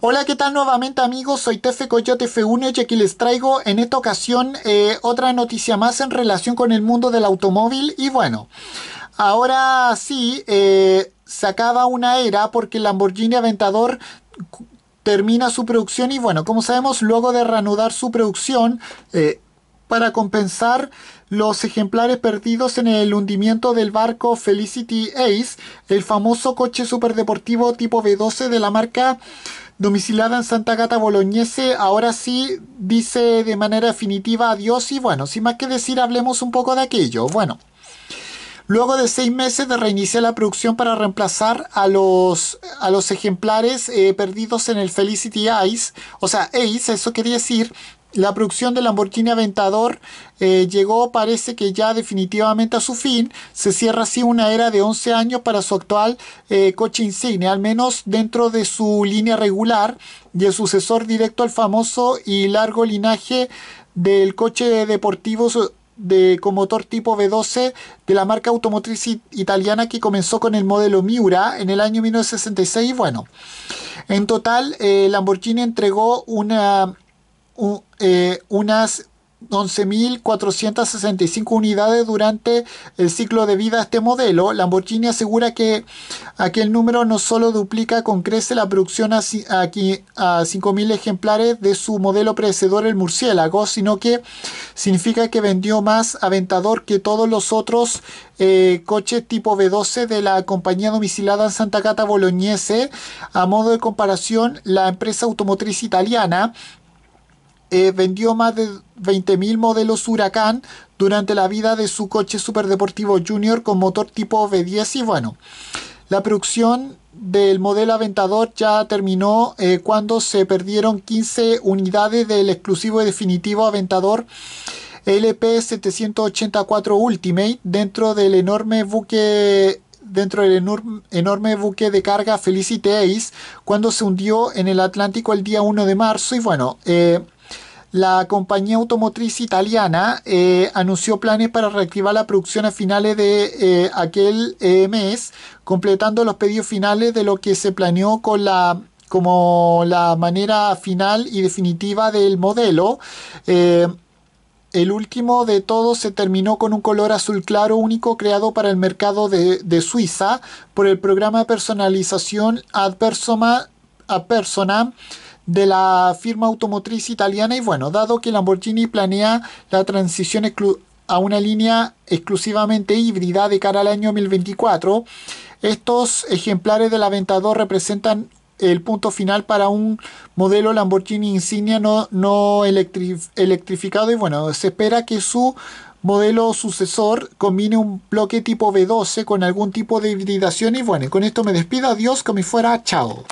Hola, ¿qué tal nuevamente amigos? Soy Tefe Coyote F1 y aquí les traigo en esta ocasión eh, otra noticia más en relación con el mundo del automóvil y bueno, ahora sí eh, se acaba una era porque el Lamborghini Aventador termina su producción y bueno, como sabemos, luego de reanudar su producción... Eh, para compensar los ejemplares perdidos en el hundimiento del barco Felicity Ace, el famoso coche superdeportivo tipo V12 de la marca domicilada en Santa Gata Boloñese, ahora sí dice de manera definitiva adiós y bueno, sin más que decir, hablemos un poco de aquello. Bueno, luego de seis meses de reiniciar la producción para reemplazar a los, a los ejemplares eh, perdidos en el Felicity Ice, o sea, Ace, eso quería decir la producción del Lamborghini Aventador eh, llegó, parece que ya definitivamente a su fin. Se cierra así una era de 11 años para su actual eh, coche insignia, al menos dentro de su línea regular y el sucesor directo al famoso y largo linaje del coche deportivo de, con motor tipo V12 de la marca automotriz italiana que comenzó con el modelo Miura en el año 1966. Bueno, en total, eh, Lamborghini entregó una eh, unas 11.465 unidades durante el ciclo de vida de este modelo. Lamborghini asegura que aquel número no solo duplica con crece la producción a, a, 5.000 ejemplares de su modelo predecedor el murciélago, sino que significa que vendió más Aventador que todos los otros eh, coches tipo B12 de la compañía domicilada en Santa Cata Bolognese. A modo de comparación, la empresa automotriz italiana eh, vendió más de 20.000 modelos Huracán durante la vida de su coche superdeportivo Junior con motor tipo V10 y bueno, la producción del modelo Aventador ya terminó eh, cuando se perdieron 15 unidades del exclusivo y definitivo Aventador LP784 Ultimate dentro del enorme buque dentro del enorme buque de carga Felicity Ace cuando se hundió en el Atlántico el día 1 de marzo y bueno, eh, la compañía automotriz italiana eh, anunció planes para reactivar la producción a finales de eh, aquel eh, mes, completando los pedidos finales de lo que se planeó con la como la manera final y definitiva del modelo. El último de todos se terminó con un color azul claro único creado para el mercado de, Suiza por el programa de personalización Ad Ad Persona de la firma automotriz italiana y bueno, dado que Lamborghini planea la transición a una línea exclusivamente híbrida de cara al año 2024, estos ejemplares del Aventador representan el punto final para un modelo Lamborghini Insignia no, no electrificado y bueno, se espera que su modelo sucesor combine un bloque tipo B12 con algún tipo de hibridación y bueno, con esto me despido, adiós, como fuera, chao.